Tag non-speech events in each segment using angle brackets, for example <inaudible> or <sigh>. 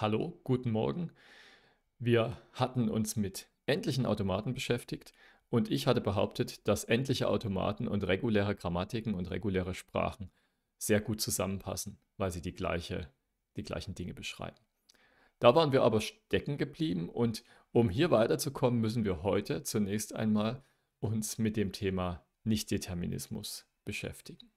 Hallo, guten Morgen. Wir hatten uns mit endlichen Automaten beschäftigt und ich hatte behauptet, dass endliche Automaten und reguläre Grammatiken und reguläre Sprachen sehr gut zusammenpassen, weil sie die, gleiche, die gleichen Dinge beschreiben. Da waren wir aber stecken geblieben und um hier weiterzukommen, müssen wir heute zunächst einmal uns mit dem Thema Nichtdeterminismus beschäftigen.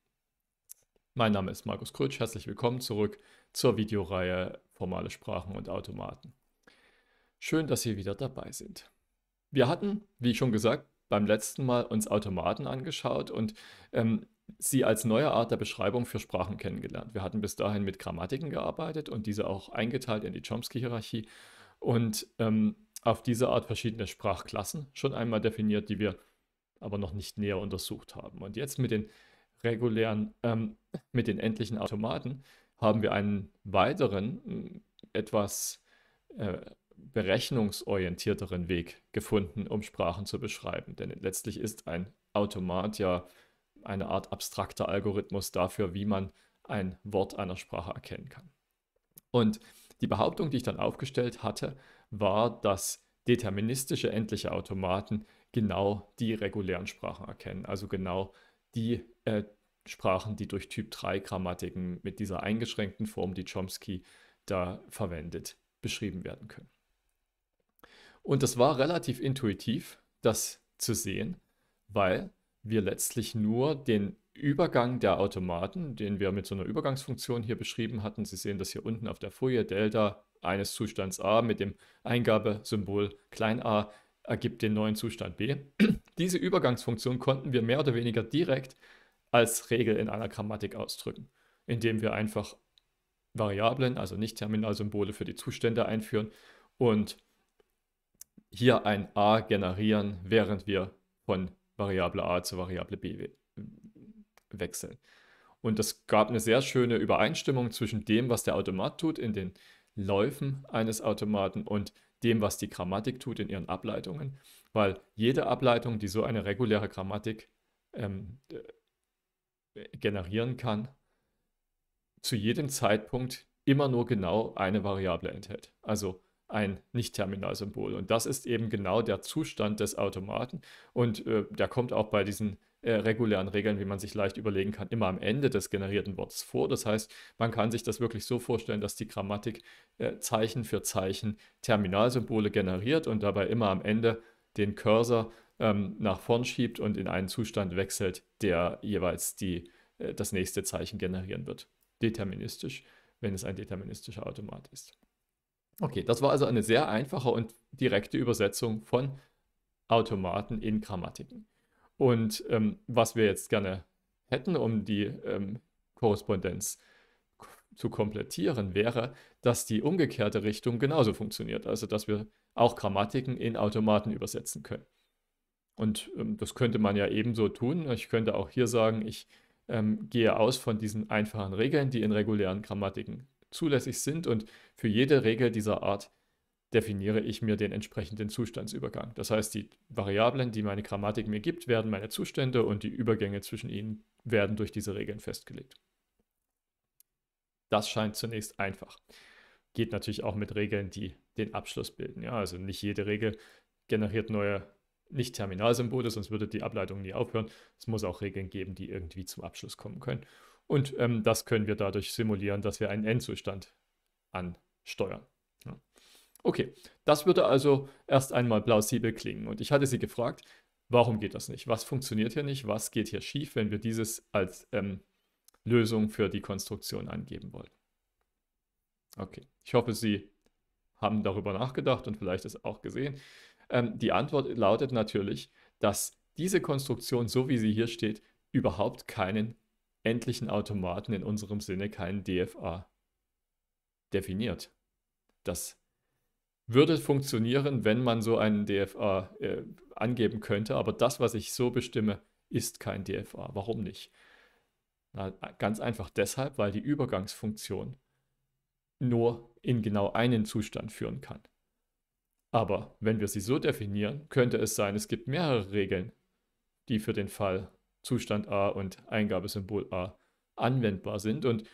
Mein Name ist Markus Krötsch, herzlich willkommen zurück zur Videoreihe Formale Sprachen und Automaten. Schön, dass Sie wieder dabei sind. Wir hatten, wie schon gesagt, beim letzten Mal uns Automaten angeschaut und ähm, sie als neue Art der Beschreibung für Sprachen kennengelernt. Wir hatten bis dahin mit Grammatiken gearbeitet und diese auch eingeteilt in die Chomsky-Hierarchie und ähm, auf diese Art verschiedene Sprachklassen schon einmal definiert, die wir aber noch nicht näher untersucht haben. Und jetzt mit den regulären, ähm, mit den endlichen Automaten haben wir einen weiteren, hm, etwas äh, berechnungsorientierteren Weg gefunden, um Sprachen zu beschreiben. Denn letztlich ist ein Automat ja eine Art abstrakter Algorithmus dafür, wie man ein Wort einer Sprache erkennen kann. Und die Behauptung, die ich dann aufgestellt hatte, war, dass deterministische endliche Automaten genau die regulären Sprachen erkennen, also genau die äh, Sprachen, die durch Typ-3-Grammatiken mit dieser eingeschränkten Form, die Chomsky da verwendet, beschrieben werden können. Und das war relativ intuitiv, das zu sehen, weil wir letztlich nur den Übergang der Automaten, den wir mit so einer Übergangsfunktion hier beschrieben hatten, Sie sehen das hier unten auf der Folie, Delta eines Zustands A mit dem Eingabesymbol klein a ergibt den neuen Zustand B. <clears throat> Diese Übergangsfunktion konnten wir mehr oder weniger direkt als Regel in einer Grammatik ausdrücken, indem wir einfach Variablen, also nicht Terminalsymbole für die Zustände einführen und hier ein a generieren, während wir von Variable a zu Variable b wechseln. Und das gab eine sehr schöne Übereinstimmung zwischen dem, was der Automat tut in den Läufen eines Automaten und dem, was die Grammatik tut in ihren Ableitungen, weil jede Ableitung, die so eine reguläre Grammatik ähm, äh, generieren kann, zu jedem Zeitpunkt immer nur genau eine Variable enthält. Also ein Nicht-Terminalsymbol. Und das ist eben genau der Zustand des Automaten. Und äh, der kommt auch bei diesen äh, regulären Regeln, wie man sich leicht überlegen kann, immer am Ende des generierten Wortes vor. Das heißt, man kann sich das wirklich so vorstellen, dass die Grammatik äh, Zeichen für Zeichen Terminalsymbole generiert und dabei immer am Ende den Cursor ähm, nach vorn schiebt und in einen Zustand wechselt, der jeweils die, äh, das nächste Zeichen generieren wird. Deterministisch, wenn es ein deterministischer Automat ist. Okay, das war also eine sehr einfache und direkte Übersetzung von Automaten in Grammatiken. Und ähm, was wir jetzt gerne hätten, um die ähm, Korrespondenz zu komplettieren, wäre, dass die umgekehrte Richtung genauso funktioniert. Also, dass wir auch Grammatiken in Automaten übersetzen können. Und ähm, das könnte man ja ebenso tun. Ich könnte auch hier sagen, ich ähm, gehe aus von diesen einfachen Regeln, die in regulären Grammatiken zulässig sind. Und für jede Regel dieser Art definiere ich mir den entsprechenden Zustandsübergang. Das heißt, die Variablen, die meine Grammatik mir gibt, werden meine Zustände und die Übergänge zwischen ihnen werden durch diese Regeln festgelegt. Das scheint zunächst einfach. Geht natürlich auch mit Regeln, die den Abschluss bilden. Ja, also nicht jede Regel generiert neue nicht Terminalsymbole, sonst würde die Ableitung nie aufhören. Es muss auch Regeln geben, die irgendwie zum Abschluss kommen können. Und ähm, das können wir dadurch simulieren, dass wir einen Endzustand ansteuern. Ja. Okay, das würde also erst einmal plausibel klingen. Und ich hatte Sie gefragt, warum geht das nicht? Was funktioniert hier nicht? Was geht hier schief, wenn wir dieses als ähm, Lösung für die Konstruktion angeben wollen? Okay, ich hoffe, Sie haben darüber nachgedacht und vielleicht es auch gesehen. Ähm, die Antwort lautet natürlich, dass diese Konstruktion, so wie sie hier steht, überhaupt keinen endlichen Automaten in unserem Sinne, keinen DFA definiert. Das würde funktionieren, wenn man so einen DFA äh, angeben könnte, aber das, was ich so bestimme, ist kein DFA. Warum nicht? Na, ganz einfach deshalb, weil die Übergangsfunktion nur in genau einen Zustand führen kann. Aber wenn wir sie so definieren, könnte es sein, es gibt mehrere Regeln, die für den Fall Zustand A und Eingabesymbol A anwendbar sind. Und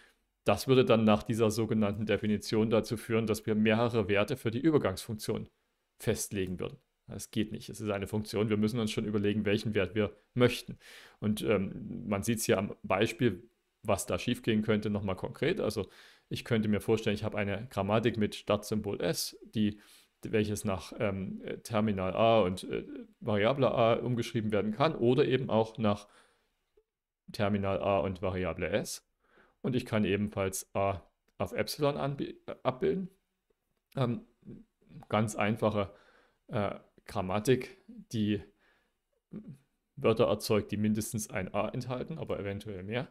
das würde dann nach dieser sogenannten Definition dazu führen, dass wir mehrere Werte für die Übergangsfunktion festlegen würden. Es geht nicht. Es ist eine Funktion. Wir müssen uns schon überlegen, welchen Wert wir möchten. Und ähm, man sieht es hier am Beispiel, was da schiefgehen könnte, nochmal konkret. Also ich könnte mir vorstellen, ich habe eine Grammatik mit Startsymbol S, die welches nach ähm, äh, Terminal A und äh, Variable A umgeschrieben werden kann oder eben auch nach Terminal A und Variable S. Und ich kann ebenfalls A auf Epsilon äh, abbilden. Ähm, ganz einfache äh, Grammatik, die Wörter erzeugt, die mindestens ein A enthalten, aber eventuell mehr.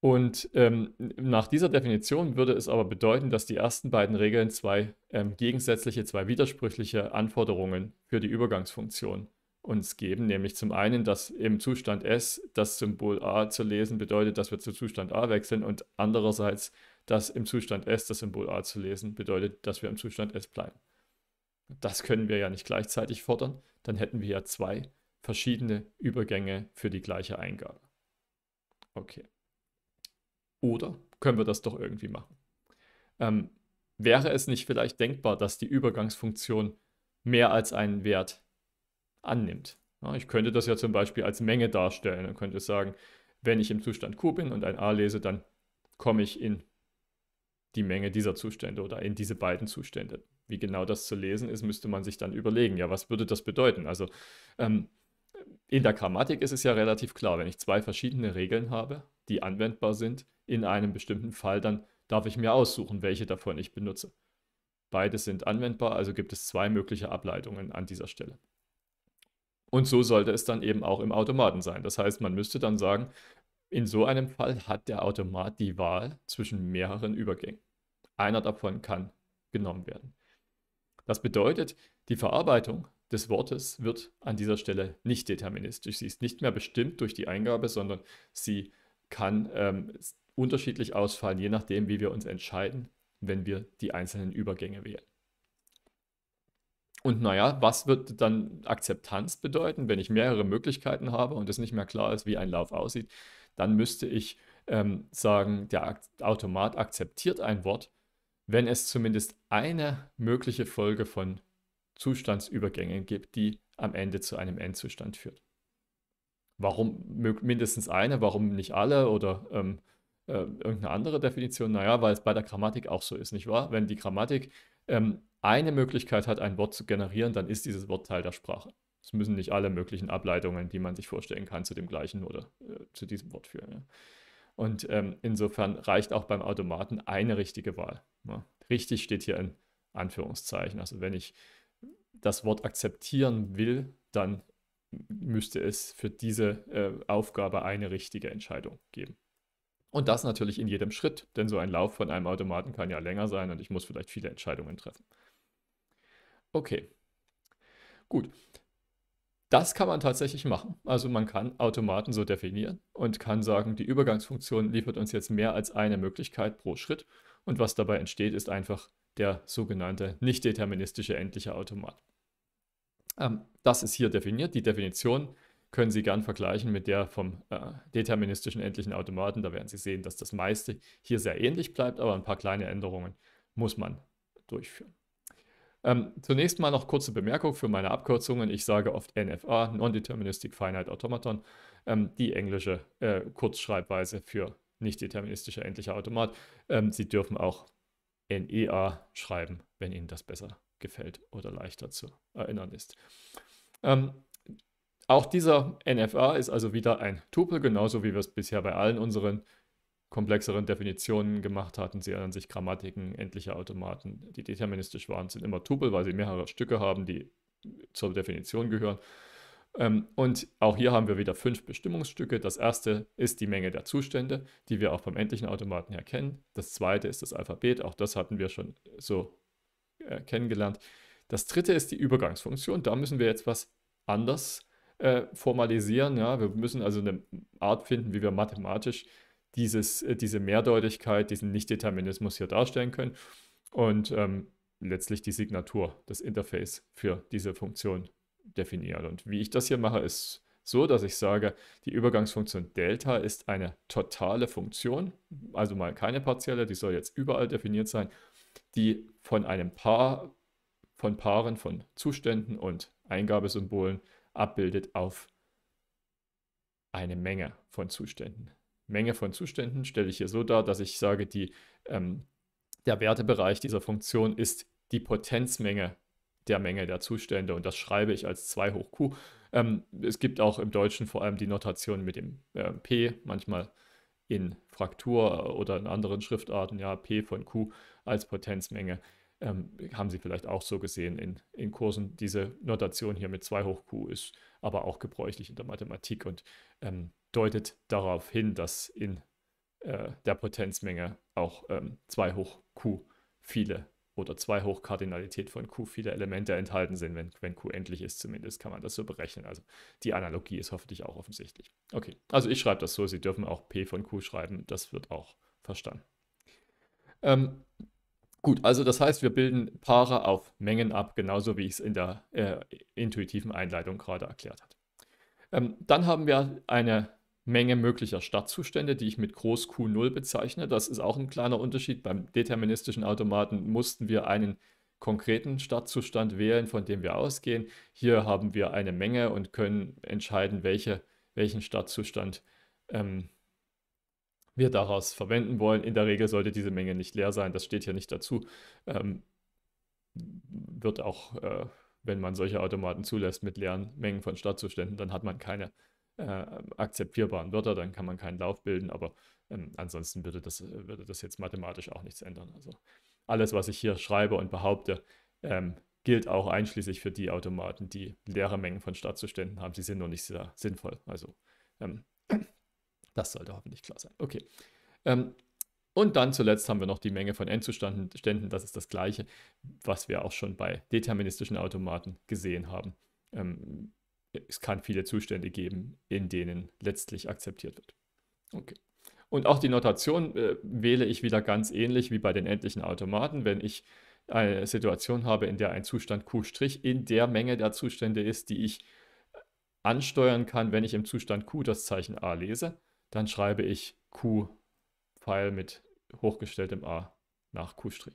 Und ähm, nach dieser Definition würde es aber bedeuten, dass die ersten beiden Regeln zwei ähm, gegensätzliche, zwei widersprüchliche Anforderungen für die Übergangsfunktion uns geben, nämlich zum einen, dass im Zustand S das Symbol A zu lesen bedeutet, dass wir zu Zustand A wechseln und andererseits, dass im Zustand S das Symbol A zu lesen bedeutet, dass wir im Zustand S bleiben. Das können wir ja nicht gleichzeitig fordern, dann hätten wir ja zwei verschiedene Übergänge für die gleiche Eingabe. Okay. Oder können wir das doch irgendwie machen? Ähm, wäre es nicht vielleicht denkbar, dass die Übergangsfunktion mehr als einen Wert annimmt? Ja, ich könnte das ja zum Beispiel als Menge darstellen und könnte sagen, wenn ich im Zustand Q bin und ein A lese, dann komme ich in die Menge dieser Zustände oder in diese beiden Zustände. Wie genau das zu lesen ist, müsste man sich dann überlegen. Ja, was würde das bedeuten? Also ähm, in der Grammatik ist es ja relativ klar, wenn ich zwei verschiedene Regeln habe, die anwendbar sind, in einem bestimmten Fall, dann darf ich mir aussuchen, welche davon ich benutze. Beide sind anwendbar, also gibt es zwei mögliche Ableitungen an dieser Stelle. Und so sollte es dann eben auch im Automaten sein. Das heißt, man müsste dann sagen, in so einem Fall hat der Automat die Wahl zwischen mehreren Übergängen. Einer davon kann genommen werden. Das bedeutet, die Verarbeitung des Wortes wird an dieser Stelle nicht deterministisch. Sie ist nicht mehr bestimmt durch die Eingabe, sondern sie kann ähm, unterschiedlich ausfallen, je nachdem, wie wir uns entscheiden, wenn wir die einzelnen Übergänge wählen. Und naja, was wird dann Akzeptanz bedeuten, wenn ich mehrere Möglichkeiten habe und es nicht mehr klar ist, wie ein Lauf aussieht? Dann müsste ich ähm, sagen, der Automat akzeptiert ein Wort, wenn es zumindest eine mögliche Folge von Zustandsübergängen gibt, die am Ende zu einem Endzustand führt warum mindestens eine, warum nicht alle oder ähm, äh, irgendeine andere Definition? Naja, weil es bei der Grammatik auch so ist, nicht wahr? Wenn die Grammatik ähm, eine Möglichkeit hat, ein Wort zu generieren, dann ist dieses Wort Teil der Sprache. Es müssen nicht alle möglichen Ableitungen, die man sich vorstellen kann, zu dem gleichen oder äh, zu diesem Wort führen. Ja. Und ähm, insofern reicht auch beim Automaten eine richtige Wahl. Ja. Ne? Richtig steht hier in Anführungszeichen. Also wenn ich das Wort akzeptieren will, dann müsste es für diese äh, Aufgabe eine richtige Entscheidung geben. Und das natürlich in jedem Schritt, denn so ein Lauf von einem Automaten kann ja länger sein und ich muss vielleicht viele Entscheidungen treffen. Okay, gut. Das kann man tatsächlich machen. Also man kann Automaten so definieren und kann sagen, die Übergangsfunktion liefert uns jetzt mehr als eine Möglichkeit pro Schritt. Und was dabei entsteht, ist einfach der sogenannte nicht deterministische endliche Automat. Ähm, das ist hier definiert. Die Definition können Sie gern vergleichen mit der vom äh, deterministischen endlichen Automaten. Da werden Sie sehen, dass das meiste hier sehr ähnlich bleibt, aber ein paar kleine Änderungen muss man durchführen. Ähm, zunächst mal noch kurze Bemerkung für meine Abkürzungen. Ich sage oft NFA, Non-Deterministic Finite Automaton, ähm, die englische äh, Kurzschreibweise für nicht-deterministischer endlicher Automat. Ähm, Sie dürfen auch NEA schreiben, wenn Ihnen das besser gefällt oder leichter zu erinnern ist. Ähm, auch dieser NFA ist also wieder ein Tupel, genauso wie wir es bisher bei allen unseren komplexeren Definitionen gemacht hatten. Sie erinnern sich Grammatiken, endliche Automaten, die deterministisch waren, sind immer Tupel, weil sie mehrere Stücke haben, die zur Definition gehören. Ähm, und auch hier haben wir wieder fünf Bestimmungsstücke. Das erste ist die Menge der Zustände, die wir auch beim endlichen Automaten her kennen. Das zweite ist das Alphabet, auch das hatten wir schon so äh, kennengelernt. Das dritte ist die Übergangsfunktion. Da müssen wir jetzt was anders äh, formalisieren. Ja? Wir müssen also eine Art finden, wie wir mathematisch dieses, äh, diese Mehrdeutigkeit, diesen Nichtdeterminismus hier darstellen können. Und ähm, letztlich die Signatur, das Interface für diese Funktion definieren. Und wie ich das hier mache, ist so, dass ich sage, die Übergangsfunktion Delta ist eine totale Funktion, also mal keine partielle, die soll jetzt überall definiert sein die von einem Paar, von Paaren von Zuständen und Eingabesymbolen abbildet auf eine Menge von Zuständen. Menge von Zuständen stelle ich hier so dar, dass ich sage, die, ähm, der Wertebereich dieser Funktion ist die Potenzmenge der Menge der Zustände und das schreibe ich als 2 hoch q. Ähm, es gibt auch im Deutschen vor allem die Notation mit dem äh, p, manchmal in Fraktur äh, oder in anderen Schriftarten, ja, P von Q als Potenzmenge. Ähm, haben Sie vielleicht auch so gesehen in, in Kursen. Diese Notation hier mit 2 hoch Q ist aber auch gebräuchlich in der Mathematik und ähm, deutet darauf hin, dass in äh, der Potenzmenge auch ähm, 2 hoch Q viele oder 2 hoch Kardinalität von Q viele Elemente enthalten sind, wenn, wenn Q endlich ist zumindest, kann man das so berechnen. Also die Analogie ist hoffentlich auch offensichtlich. Okay, also ich schreibe das so, Sie dürfen auch P von Q schreiben, das wird auch verstanden. Ähm, gut, also das heißt, wir bilden Paare auf Mengen ab, genauso wie ich es in der äh, intuitiven Einleitung gerade erklärt habe. Ähm, dann haben wir eine Menge möglicher Startzustände, die ich mit groß Q0 bezeichne. Das ist auch ein kleiner Unterschied. Beim deterministischen Automaten mussten wir einen konkreten Startzustand wählen, von dem wir ausgehen. Hier haben wir eine Menge und können entscheiden, welche, welchen Startzustand ähm, wir daraus verwenden wollen. In der Regel sollte diese Menge nicht leer sein, das steht hier nicht dazu. Ähm, wird auch, äh, wenn man solche Automaten zulässt mit leeren Mengen von Startzuständen, dann hat man keine äh, akzeptierbaren Wörter, dann kann man keinen Lauf bilden, aber ähm, ansonsten würde das, äh, würde das jetzt mathematisch auch nichts ändern. Also alles, was ich hier schreibe und behaupte, ähm, gilt auch einschließlich für die Automaten, die leere Mengen von Startzuständen haben. Sie sind nur nicht sehr sinnvoll. Also ähm, das sollte hoffentlich klar sein. Okay. Ähm, und dann zuletzt haben wir noch die Menge von Endzuständen. Das ist das gleiche, was wir auch schon bei deterministischen Automaten gesehen haben ähm, es kann viele Zustände geben, in denen letztlich akzeptiert wird. Okay. Und auch die Notation äh, wähle ich wieder ganz ähnlich wie bei den endlichen Automaten. Wenn ich eine Situation habe, in der ein Zustand Q' in der Menge der Zustände ist, die ich äh, ansteuern kann, wenn ich im Zustand Q das Zeichen A lese, dann schreibe ich Q-Pfeil mit hochgestelltem A nach Q'.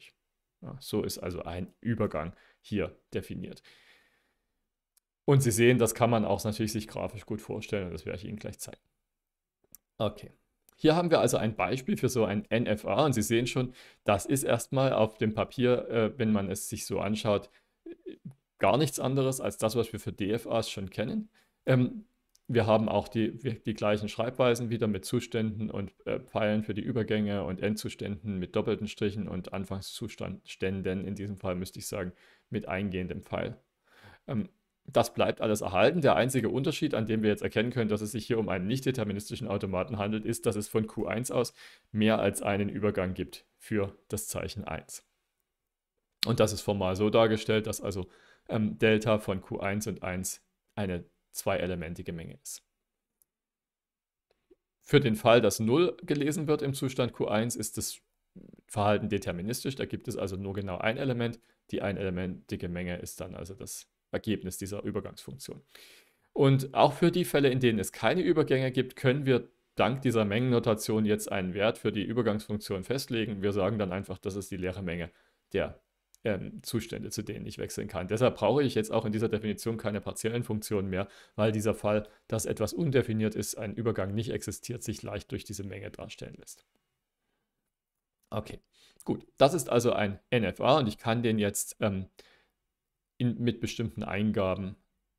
Ja, so ist also ein Übergang hier definiert. Und Sie sehen, das kann man auch natürlich sich grafisch gut vorstellen und das werde ich Ihnen gleich zeigen. Okay. Hier haben wir also ein Beispiel für so ein NFA und Sie sehen schon, das ist erstmal auf dem Papier, äh, wenn man es sich so anschaut, gar nichts anderes als das, was wir für DFAs schon kennen. Ähm, wir haben auch die, die gleichen Schreibweisen wieder mit Zuständen und äh, Pfeilen für die Übergänge und Endzuständen mit doppelten Strichen und Anfangszuständen, in diesem Fall müsste ich sagen, mit eingehendem Pfeil. Ähm, das bleibt alles erhalten. Der einzige Unterschied, an dem wir jetzt erkennen können, dass es sich hier um einen nicht deterministischen Automaten handelt, ist, dass es von Q1 aus mehr als einen Übergang gibt für das Zeichen 1. Und das ist formal so dargestellt, dass also ähm, Delta von Q1 und 1 eine zweielementige Menge ist. Für den Fall, dass 0 gelesen wird im Zustand Q1, ist das Verhalten deterministisch. Da gibt es also nur genau ein Element. Die einelementige Menge ist dann also das Ergebnis dieser Übergangsfunktion. Und auch für die Fälle, in denen es keine Übergänge gibt, können wir dank dieser Mengennotation jetzt einen Wert für die Übergangsfunktion festlegen. Wir sagen dann einfach, das ist die leere Menge der ähm, Zustände, zu denen ich wechseln kann. Deshalb brauche ich jetzt auch in dieser Definition keine partiellen Funktionen mehr, weil dieser Fall, dass etwas undefiniert ist, ein Übergang nicht existiert, sich leicht durch diese Menge darstellen lässt. Okay, gut. Das ist also ein NFA und ich kann den jetzt ähm, in, mit bestimmten Eingaben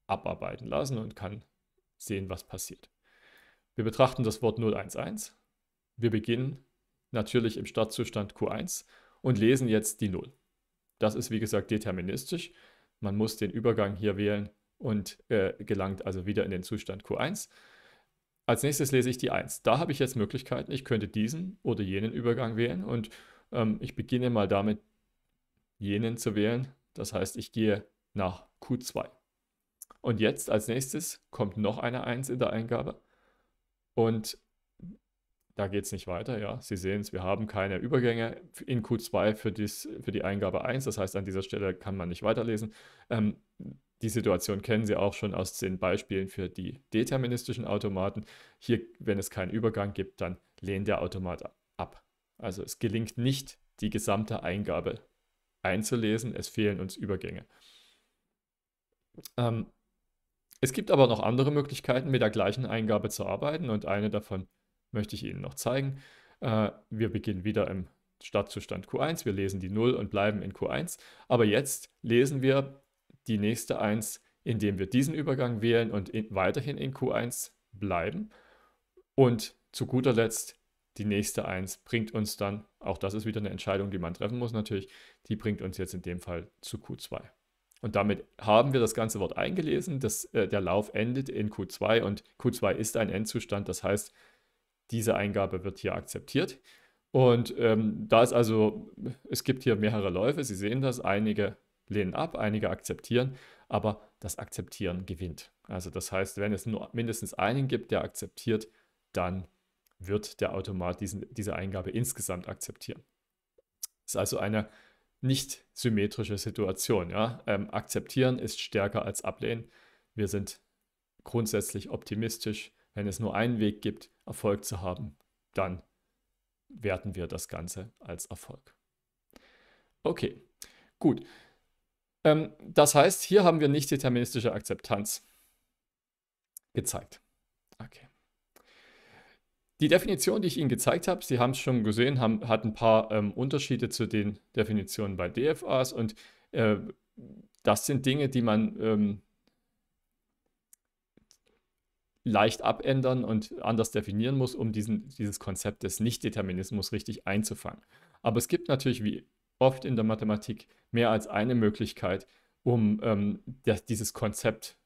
abarbeiten lassen und kann sehen, was passiert. Wir betrachten das Wort 011. Wir beginnen natürlich im Startzustand Q1 und lesen jetzt die 0. Das ist wie gesagt deterministisch. Man muss den Übergang hier wählen und äh, gelangt also wieder in den Zustand Q1. Als nächstes lese ich die 1. Da habe ich jetzt Möglichkeiten. Ich könnte diesen oder jenen Übergang wählen und ähm, ich beginne mal damit, jenen zu wählen. Das heißt, ich gehe nach Q2. Und jetzt als nächstes kommt noch eine 1 in der Eingabe. Und da geht es nicht weiter. Ja, Sie sehen es, wir haben keine Übergänge in Q2 für, dies, für die Eingabe 1. Das heißt, an dieser Stelle kann man nicht weiterlesen. Ähm, die Situation kennen Sie auch schon aus den Beispielen für die deterministischen Automaten. Hier, wenn es keinen Übergang gibt, dann lehnt der Automat ab. Also es gelingt nicht, die gesamte Eingabe einzulesen. Es fehlen uns Übergänge. Ähm, es gibt aber noch andere Möglichkeiten, mit der gleichen Eingabe zu arbeiten und eine davon möchte ich Ihnen noch zeigen. Äh, wir beginnen wieder im Startzustand Q1, wir lesen die 0 und bleiben in Q1, aber jetzt lesen wir die nächste 1, indem wir diesen Übergang wählen und in, weiterhin in Q1 bleiben und zu guter Letzt die nächste 1 bringt uns dann, auch das ist wieder eine Entscheidung, die man treffen muss natürlich, die bringt uns jetzt in dem Fall zu Q2. Und damit haben wir das ganze Wort eingelesen. Das, äh, der Lauf endet in Q2 und Q2 ist ein Endzustand. Das heißt, diese Eingabe wird hier akzeptiert. Und ähm, da ist also, es gibt hier mehrere Läufe. Sie sehen das. Einige lehnen ab, einige akzeptieren, aber das Akzeptieren gewinnt. Also das heißt, wenn es nur mindestens einen gibt, der akzeptiert, dann wird der Automat diesen, diese Eingabe insgesamt akzeptieren. Das ist also eine nicht symmetrische Situation. Ja? Ähm, akzeptieren ist stärker als ablehnen. Wir sind grundsätzlich optimistisch. Wenn es nur einen Weg gibt, Erfolg zu haben, dann werten wir das Ganze als Erfolg. Okay, gut. Ähm, das heißt, hier haben wir nicht deterministische Akzeptanz gezeigt. Okay. Die Definition, die ich Ihnen gezeigt habe, Sie haben es schon gesehen, haben, hat ein paar ähm, Unterschiede zu den Definitionen bei DFAs und äh, das sind Dinge, die man ähm, leicht abändern und anders definieren muss, um diesen, dieses Konzept des Nichtdeterminismus richtig einzufangen. Aber es gibt natürlich wie oft in der Mathematik mehr als eine Möglichkeit, um ähm, das, dieses Konzept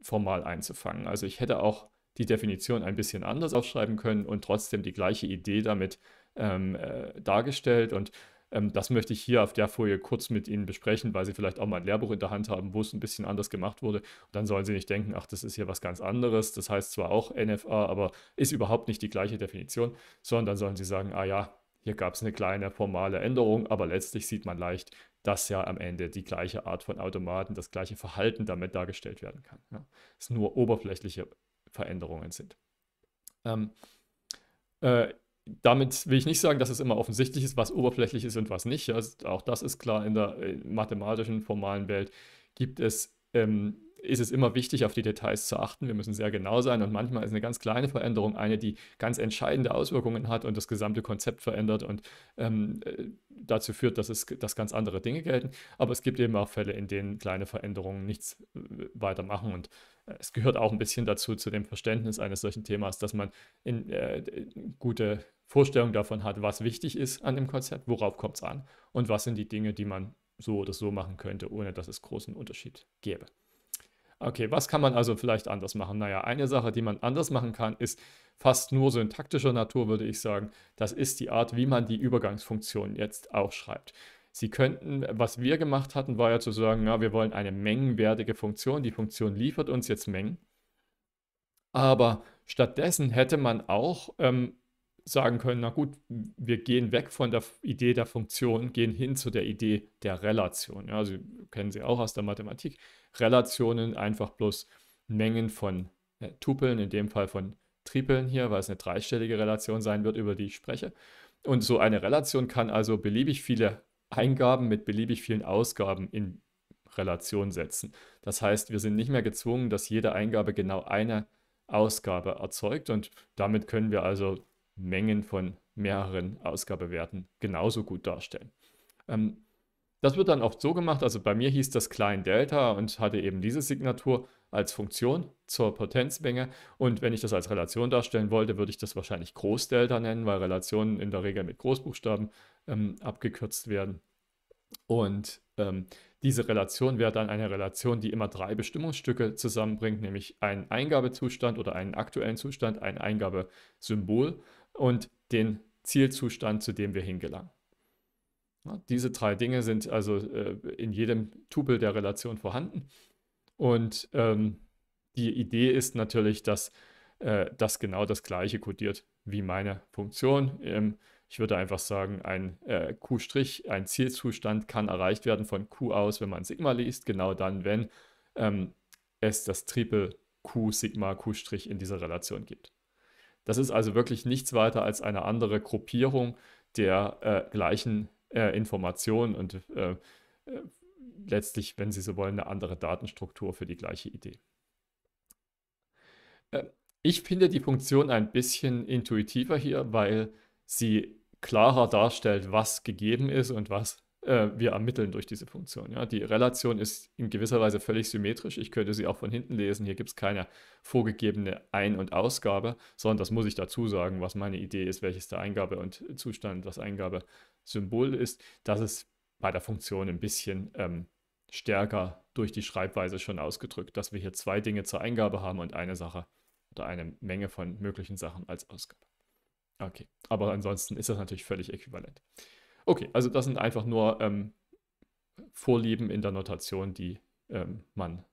formal einzufangen. Also ich hätte auch die Definition ein bisschen anders aufschreiben können und trotzdem die gleiche Idee damit ähm, äh, dargestellt. Und ähm, das möchte ich hier auf der Folie kurz mit Ihnen besprechen, weil Sie vielleicht auch mal ein Lehrbuch in der Hand haben, wo es ein bisschen anders gemacht wurde. Und dann sollen Sie nicht denken, ach, das ist hier was ganz anderes. Das heißt zwar auch NFA, aber ist überhaupt nicht die gleiche Definition, sondern sollen Sie sagen, ah ja, hier gab es eine kleine formale Änderung, aber letztlich sieht man leicht, dass ja am Ende die gleiche Art von Automaten, das gleiche Verhalten damit dargestellt werden kann. Ja. ist nur oberflächliche Veränderungen sind. Ähm, äh, damit will ich nicht sagen, dass es immer offensichtlich ist, was oberflächlich ist und was nicht. Ja, auch das ist klar, in der äh, mathematischen, formalen Welt gibt es, ähm, ist es immer wichtig, auf die Details zu achten. Wir müssen sehr genau sein und manchmal ist eine ganz kleine Veränderung eine, die ganz entscheidende Auswirkungen hat und das gesamte Konzept verändert und ähm, äh, dazu führt, dass, es, dass ganz andere Dinge gelten. Aber es gibt eben auch Fälle, in denen kleine Veränderungen nichts äh, weitermachen und es gehört auch ein bisschen dazu, zu dem Verständnis eines solchen Themas, dass man in, äh, gute Vorstellung davon hat, was wichtig ist an dem Konzept, worauf kommt es an und was sind die Dinge, die man so oder so machen könnte, ohne dass es großen Unterschied gäbe. Okay, was kann man also vielleicht anders machen? Naja, eine Sache, die man anders machen kann, ist fast nur syntaktischer Natur, würde ich sagen. Das ist die Art, wie man die Übergangsfunktion jetzt auch schreibt. Sie könnten, was wir gemacht hatten, war ja zu sagen, ja, wir wollen eine mengenwertige Funktion, die Funktion liefert uns jetzt Mengen. Aber stattdessen hätte man auch ähm, sagen können, na gut, wir gehen weg von der Idee der Funktion, gehen hin zu der Idee der Relation. Ja, also kennen Sie auch aus der Mathematik. Relationen einfach bloß Mengen von äh, Tupeln, in dem Fall von Tripeln hier, weil es eine dreistellige Relation sein wird, über die ich spreche. Und so eine Relation kann also beliebig viele Eingaben mit beliebig vielen Ausgaben in Relation setzen. Das heißt, wir sind nicht mehr gezwungen, dass jede Eingabe genau eine Ausgabe erzeugt und damit können wir also Mengen von mehreren Ausgabewerten genauso gut darstellen. Ähm, das wird dann oft so gemacht, also bei mir hieß das klein Delta und hatte eben diese Signatur als Funktion zur Potenzmenge und wenn ich das als Relation darstellen wollte, würde ich das wahrscheinlich Groß Delta nennen, weil Relationen in der Regel mit Großbuchstaben ähm, abgekürzt werden. Und ähm, diese Relation wäre dann eine Relation, die immer drei Bestimmungsstücke zusammenbringt, nämlich einen Eingabezustand oder einen aktuellen Zustand, ein Eingabesymbol und den Zielzustand, zu dem wir hingelangen. Ja, diese drei Dinge sind also äh, in jedem Tupel der Relation vorhanden. Und ähm, die Idee ist natürlich, dass äh, das genau das gleiche kodiert wie meine Funktion. Ähm, ich würde einfach sagen, ein äh, Q', ein Zielzustand kann erreicht werden von Q aus, wenn man Sigma liest, genau dann, wenn ähm, es das Triple Q Sigma Q' in dieser Relation gibt. Das ist also wirklich nichts weiter als eine andere Gruppierung der äh, gleichen äh, Informationen und äh, äh, letztlich, wenn Sie so wollen, eine andere Datenstruktur für die gleiche Idee. Äh, ich finde die Funktion ein bisschen intuitiver hier, weil sie klarer darstellt, was gegeben ist und was äh, wir ermitteln durch diese Funktion. Ja? Die Relation ist in gewisser Weise völlig symmetrisch. Ich könnte sie auch von hinten lesen. Hier gibt es keine vorgegebene Ein- und Ausgabe, sondern das muss ich dazu sagen, was meine Idee ist, welches der Eingabe- und Zustand, das Eingabesymbol ist. Das ist bei der Funktion ein bisschen ähm, stärker durch die Schreibweise schon ausgedrückt, dass wir hier zwei Dinge zur Eingabe haben und eine Sache oder eine Menge von möglichen Sachen als Ausgabe. Okay, aber ansonsten ist das natürlich völlig äquivalent. Okay, also das sind einfach nur ähm, Vorlieben in der Notation, die ähm, man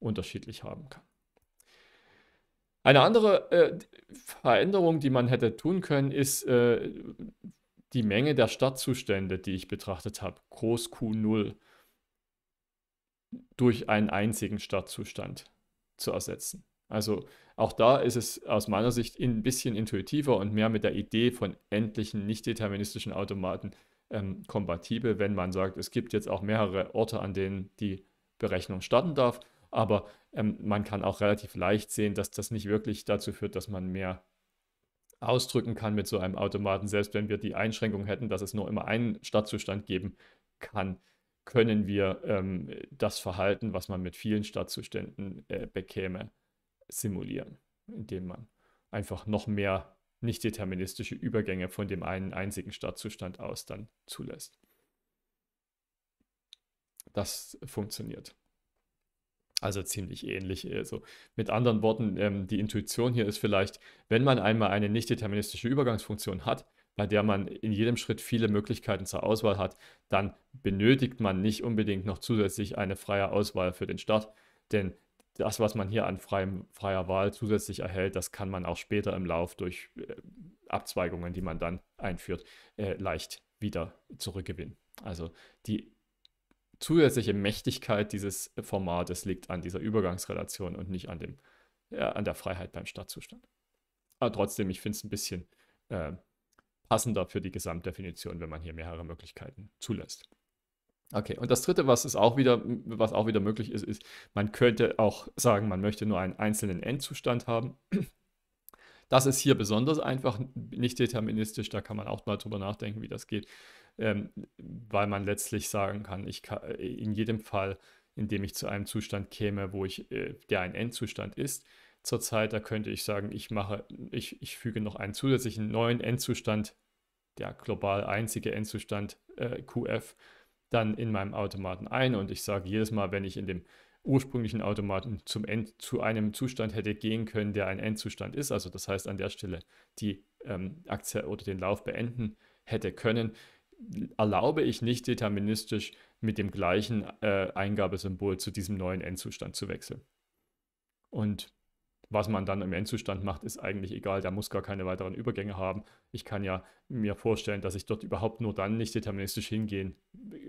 unterschiedlich haben kann. Eine andere äh, Veränderung, die man hätte tun können, ist äh, die Menge der Startzustände, die ich betrachtet habe, groß Q0, durch einen einzigen Startzustand zu ersetzen. Also auch da ist es aus meiner Sicht ein bisschen intuitiver und mehr mit der Idee von endlichen nicht-deterministischen Automaten ähm, kompatibel, wenn man sagt, es gibt jetzt auch mehrere Orte, an denen die Berechnung starten darf. Aber ähm, man kann auch relativ leicht sehen, dass das nicht wirklich dazu führt, dass man mehr ausdrücken kann mit so einem Automaten. Selbst wenn wir die Einschränkung hätten, dass es nur immer einen Stadtzustand geben kann, können wir ähm, das Verhalten, was man mit vielen Stadtzuständen äh, bekäme, simulieren, indem man einfach noch mehr nicht deterministische Übergänge von dem einen einzigen Startzustand aus dann zulässt. Das funktioniert. Also ziemlich ähnlich. Also mit anderen Worten, ähm, die Intuition hier ist vielleicht, wenn man einmal eine nicht deterministische Übergangsfunktion hat, bei der man in jedem Schritt viele Möglichkeiten zur Auswahl hat, dann benötigt man nicht unbedingt noch zusätzlich eine freie Auswahl für den Start, denn das, was man hier an freiem, freier Wahl zusätzlich erhält, das kann man auch später im Lauf durch äh, Abzweigungen, die man dann einführt, äh, leicht wieder zurückgewinnen. Also die zusätzliche Mächtigkeit dieses Formates liegt an dieser Übergangsrelation und nicht an, dem, äh, an der Freiheit beim Stadtzustand. Aber trotzdem, ich finde es ein bisschen äh, passender für die Gesamtdefinition, wenn man hier mehrere Möglichkeiten zulässt. Okay, und das dritte, was ist auch wieder, was auch wieder möglich ist, ist, man könnte auch sagen, man möchte nur einen einzelnen Endzustand haben. Das ist hier besonders einfach, nicht deterministisch, da kann man auch mal drüber nachdenken, wie das geht, ähm, weil man letztlich sagen kann, ich kann, in jedem Fall, in dem ich zu einem Zustand käme, wo ich, äh, der ein Endzustand ist, zurzeit, da könnte ich sagen, ich mache, ich, ich füge noch einen zusätzlichen neuen Endzustand, der global einzige Endzustand äh, QF dann in meinem Automaten ein und ich sage jedes Mal, wenn ich in dem ursprünglichen Automaten zum End, zu einem Zustand hätte gehen können, der ein Endzustand ist, also das heißt an der Stelle die ähm, Aktie oder den Lauf beenden hätte können, erlaube ich nicht deterministisch mit dem gleichen äh, Eingabesymbol zu diesem neuen Endzustand zu wechseln. Und was man dann im Endzustand macht, ist eigentlich egal. Der muss gar keine weiteren Übergänge haben. Ich kann ja mir vorstellen, dass ich dort überhaupt nur dann nicht deterministisch hingehen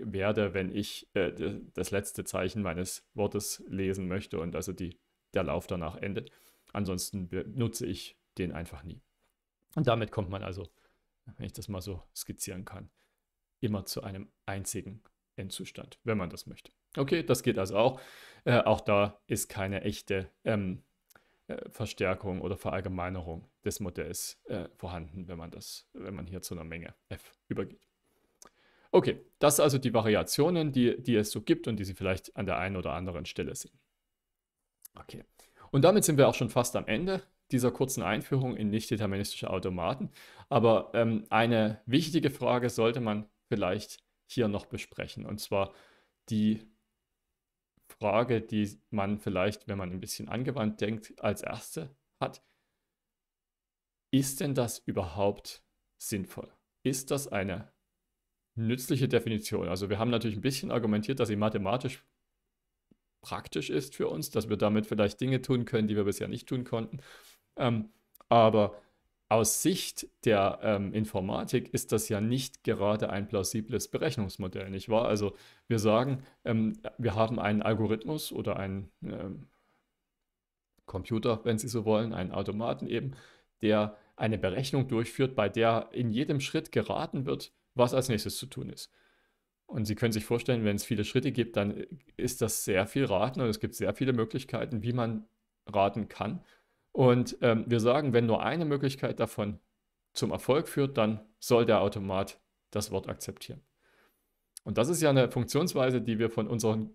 werde, wenn ich äh, das letzte Zeichen meines Wortes lesen möchte und also die, der Lauf danach endet. Ansonsten nutze ich den einfach nie. Und damit kommt man also, wenn ich das mal so skizzieren kann, immer zu einem einzigen Endzustand, wenn man das möchte. Okay, das geht also auch. Äh, auch da ist keine echte ähm, äh, Verstärkung oder Verallgemeinerung des Modells äh, vorhanden, wenn man, das, wenn man hier zu einer Menge f übergeht. Okay, das also die Variationen, die, die es so gibt und die Sie vielleicht an der einen oder anderen Stelle sehen. Okay, und damit sind wir auch schon fast am Ende dieser kurzen Einführung in nicht-deterministische Automaten. Aber ähm, eine wichtige Frage sollte man vielleicht hier noch besprechen, und zwar die Frage, die man vielleicht, wenn man ein bisschen angewandt denkt, als erste hat. Ist denn das überhaupt sinnvoll? Ist das eine nützliche Definition? Also wir haben natürlich ein bisschen argumentiert, dass sie mathematisch praktisch ist für uns, dass wir damit vielleicht Dinge tun können, die wir bisher nicht tun konnten. Ähm, aber aus Sicht der ähm, Informatik ist das ja nicht gerade ein plausibles Berechnungsmodell, nicht wahr? Also wir sagen, ähm, wir haben einen Algorithmus oder einen ähm, Computer, wenn Sie so wollen, einen Automaten eben, der eine Berechnung durchführt, bei der in jedem Schritt geraten wird, was als nächstes zu tun ist. Und Sie können sich vorstellen, wenn es viele Schritte gibt, dann äh, ist das sehr viel Raten und es gibt sehr viele Möglichkeiten, wie man raten kann. Und ähm, wir sagen, wenn nur eine Möglichkeit davon zum Erfolg führt, dann soll der Automat das Wort akzeptieren. Und das ist ja eine Funktionsweise, die wir von unseren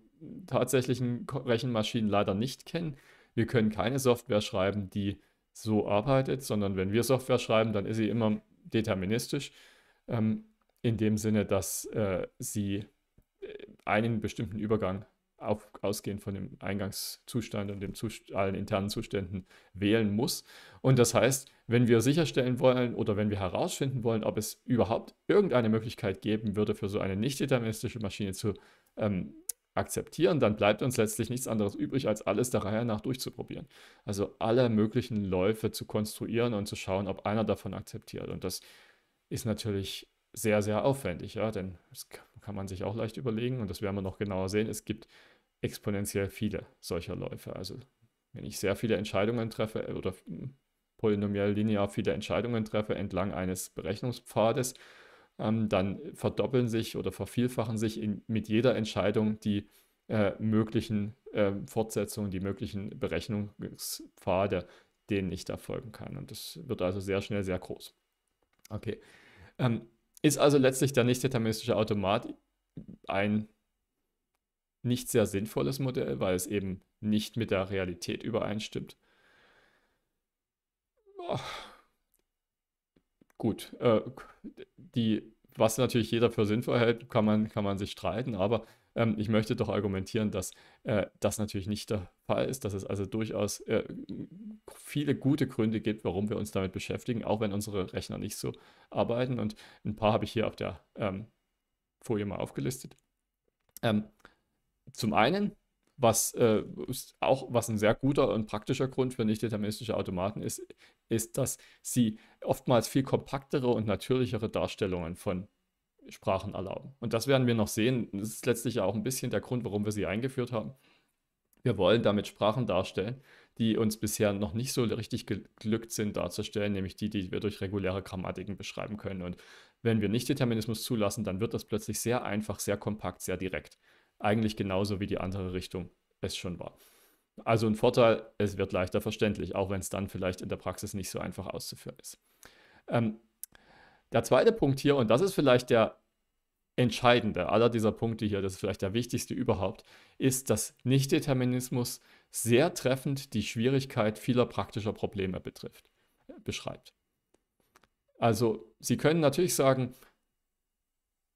tatsächlichen Rechenmaschinen leider nicht kennen. Wir können keine Software schreiben, die so arbeitet, sondern wenn wir Software schreiben, dann ist sie immer deterministisch, ähm, in dem Sinne, dass äh, sie äh, einen bestimmten Übergang auf, ausgehend von dem Eingangszustand und dem Zust allen internen Zuständen wählen muss. Und das heißt, wenn wir sicherstellen wollen oder wenn wir herausfinden wollen, ob es überhaupt irgendeine Möglichkeit geben würde, für so eine nicht-deterministische Maschine zu ähm, akzeptieren, dann bleibt uns letztlich nichts anderes übrig, als alles der Reihe nach durchzuprobieren. Also alle möglichen Läufe zu konstruieren und zu schauen, ob einer davon akzeptiert. Und das ist natürlich sehr, sehr aufwendig, ja, denn das kann man sich auch leicht überlegen und das werden wir noch genauer sehen. Es gibt exponentiell viele solcher Läufe. Also wenn ich sehr viele Entscheidungen treffe äh, oder hm, polynomiell linear viele Entscheidungen treffe entlang eines Berechnungspfades, ähm, dann verdoppeln sich oder vervielfachen sich in, mit jeder Entscheidung die äh, möglichen äh, Fortsetzungen, die möglichen Berechnungspfade, denen ich da folgen kann. Und das wird also sehr schnell sehr groß. Okay. Ähm, ist also letztlich der nicht-deterministische Automat ein nicht sehr sinnvolles Modell, weil es eben nicht mit der Realität übereinstimmt. Oh. Gut, äh, die, was natürlich jeder für sinnvoll hält, kann man, kann man sich streiten, aber ähm, ich möchte doch argumentieren, dass äh, das natürlich nicht der Fall ist, dass es also durchaus äh, viele gute Gründe gibt, warum wir uns damit beschäftigen, auch wenn unsere Rechner nicht so arbeiten. Und ein paar habe ich hier auf der ähm, Folie mal aufgelistet. Ähm, zum einen, was äh, auch was ein sehr guter und praktischer Grund für nicht-deterministische Automaten ist, ist, dass sie oftmals viel kompaktere und natürlichere Darstellungen von Sprachen erlauben. Und das werden wir noch sehen. Das ist letztlich auch ein bisschen der Grund, warum wir sie eingeführt haben. Wir wollen damit Sprachen darstellen, die uns bisher noch nicht so richtig geglückt sind darzustellen, nämlich die, die wir durch reguläre Grammatiken beschreiben können. Und wenn wir nicht Determinismus zulassen, dann wird das plötzlich sehr einfach, sehr kompakt, sehr direkt eigentlich genauso wie die andere Richtung es schon war. Also ein Vorteil, es wird leichter verständlich, auch wenn es dann vielleicht in der Praxis nicht so einfach auszuführen ist. Ähm, der zweite Punkt hier, und das ist vielleicht der entscheidende aller dieser Punkte hier, das ist vielleicht der wichtigste überhaupt, ist, dass Nichtdeterminismus sehr treffend die Schwierigkeit vieler praktischer Probleme betrifft, beschreibt. Also Sie können natürlich sagen,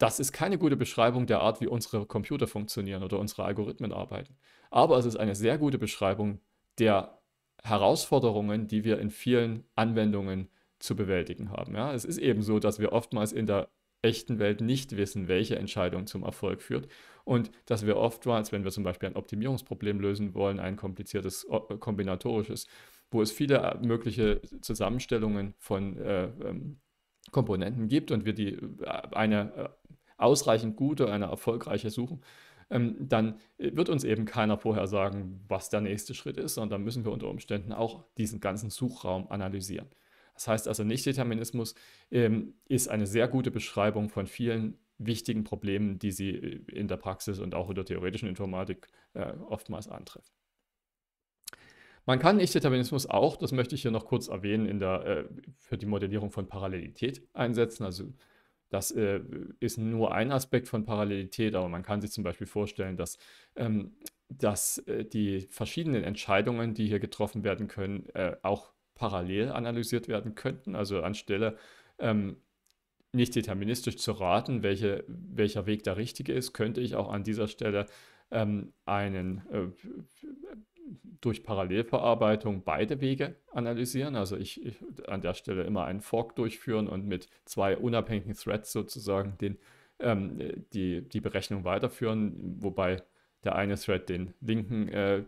das ist keine gute Beschreibung der Art, wie unsere Computer funktionieren oder unsere Algorithmen arbeiten. Aber es ist eine sehr gute Beschreibung der Herausforderungen, die wir in vielen Anwendungen zu bewältigen haben. Ja, es ist eben so, dass wir oftmals in der echten Welt nicht wissen, welche Entscheidung zum Erfolg führt und dass wir oftmals, wenn wir zum Beispiel ein Optimierungsproblem lösen wollen, ein kompliziertes äh, kombinatorisches, wo es viele äh, mögliche Zusammenstellungen von äh, ähm, Komponenten gibt und wir die äh, eine äh, ausreichend gute, eine erfolgreiche suchen, ähm, dann wird uns eben keiner vorher sagen, was der nächste Schritt ist, sondern dann müssen wir unter Umständen auch diesen ganzen Suchraum analysieren. Das heißt also, Nichtdeterminismus ähm, ist eine sehr gute Beschreibung von vielen wichtigen Problemen, die Sie äh, in der Praxis und auch in der theoretischen Informatik oftmals antreffen. Man kann Nicht-Determinismus auch, das möchte ich hier noch kurz erwähnen, in der, äh, für die Modellierung von Parallelität einsetzen. Also das äh, ist nur ein Aspekt von Parallelität, aber man kann sich zum Beispiel vorstellen, dass, ähm, dass äh, die verschiedenen Entscheidungen, die hier getroffen werden können, äh, auch parallel analysiert werden könnten. Also anstelle ähm, nicht deterministisch zu raten, welche, welcher Weg der richtige ist, könnte ich auch an dieser Stelle ähm, einen äh, durch Parallelverarbeitung beide Wege analysieren. Also ich, ich, an der Stelle immer einen Fork durchführen und mit zwei unabhängigen Threads sozusagen den, ähm, die, die Berechnung weiterführen, wobei der eine Thread den linken äh,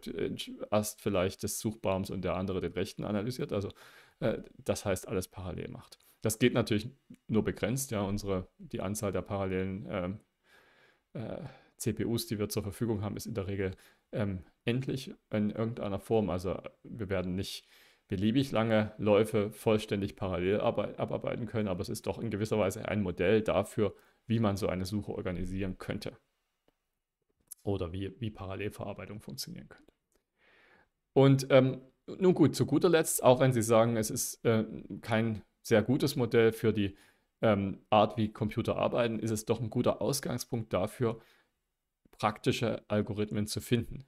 Ast vielleicht des Suchbaums und der andere den rechten analysiert. Also äh, das heißt, alles parallel macht. Das geht natürlich nur begrenzt, ja, unsere, die Anzahl der parallelen ähm, äh, CPUs, die wir zur Verfügung haben, ist in der Regel ähm, endlich in irgendeiner Form. Also wir werden nicht beliebig lange Läufe vollständig parallel abarbeiten können, aber es ist doch in gewisser Weise ein Modell dafür, wie man so eine Suche organisieren könnte oder wie, wie Parallelverarbeitung funktionieren könnte. Und ähm, nun gut, zu guter Letzt, auch wenn Sie sagen, es ist äh, kein sehr gutes Modell für die ähm, Art, wie Computer arbeiten, ist es doch ein guter Ausgangspunkt dafür, praktische Algorithmen zu finden.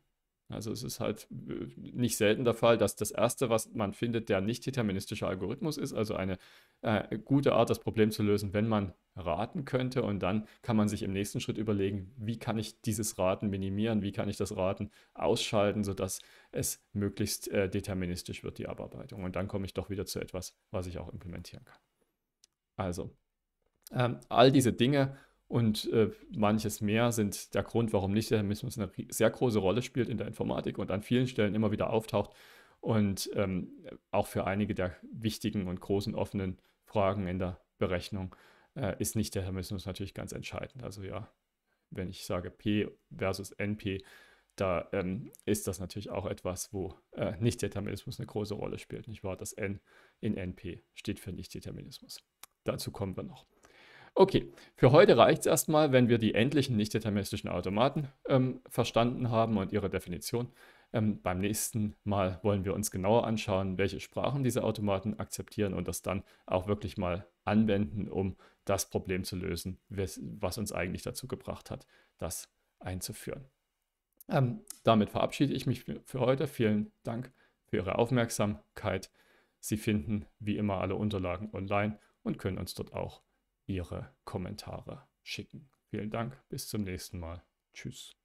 Also es ist halt äh, nicht selten der Fall, dass das Erste, was man findet, der nicht deterministische Algorithmus ist, also eine äh, gute Art, das Problem zu lösen, wenn man raten könnte. Und dann kann man sich im nächsten Schritt überlegen, wie kann ich dieses Raten minimieren, wie kann ich das Raten ausschalten, sodass es möglichst äh, deterministisch wird, die Abarbeitung. Und dann komme ich doch wieder zu etwas, was ich auch implementieren kann. Also, ähm, all diese Dinge und äh, manches mehr sind der Grund, warum Nichtdeterminismus eine sehr große Rolle spielt in der Informatik und an vielen Stellen immer wieder auftaucht und ähm, auch für einige der wichtigen und großen offenen Fragen in der Berechnung äh, ist Nichtdeterminismus natürlich ganz entscheidend. Also ja, wenn ich sage P versus NP, da ähm, ist das natürlich auch etwas, wo äh, Nichtdeterminismus eine große Rolle spielt, nicht wahr? Das N in NP steht für Nichtdeterminismus. Dazu kommen wir noch. Okay, für heute reicht es erstmal, wenn wir die endlichen nicht-deterministischen Automaten ähm, verstanden haben und ihre Definition. Ähm, beim nächsten Mal wollen wir uns genauer anschauen, welche Sprachen diese Automaten akzeptieren und das dann auch wirklich mal anwenden, um das Problem zu lösen, was uns eigentlich dazu gebracht hat, das einzuführen. Ähm, damit verabschiede ich mich für heute. Vielen Dank für Ihre Aufmerksamkeit. Sie finden wie immer alle Unterlagen online und können uns dort auch Ihre Kommentare schicken. Vielen Dank, bis zum nächsten Mal. Tschüss.